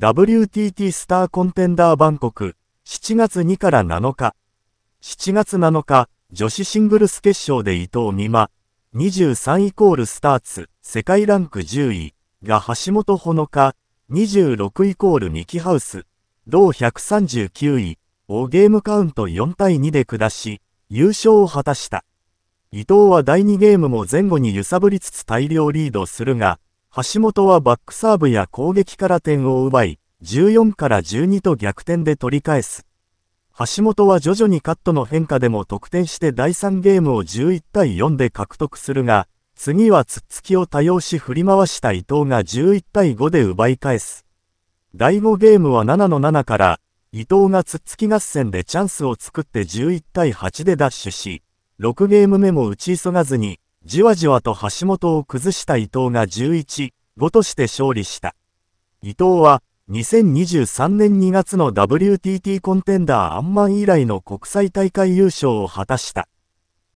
WTT スターコンテンダーバンコク、7月2から7日。7月7日、女子シングルス決勝で伊藤美誠、23イコールスターツ、世界ランク10位、が橋本ほのか、26イコールミキハウス、同139位、をゲームカウント4対2で下し、優勝を果たした。伊藤は第2ゲームも前後に揺さぶりつつ大量リードするが、橋本はバックサーブや攻撃から点を奪い、14から12と逆転で取り返す。橋本は徐々にカットの変化でも得点して第3ゲームを11対4で獲得するが、次は突っつきを多用し振り回した伊藤が11対5で奪い返す。第5ゲームは7の7から、伊藤が突っつき合戦でチャンスを作って11対8で奪取し、6ゲーム目も打ち急がずに、じわじわと橋本を崩した伊藤が11、5として勝利した。伊藤は、2023年2月の WTT コンテンダーアンマン以来の国際大会優勝を果たした。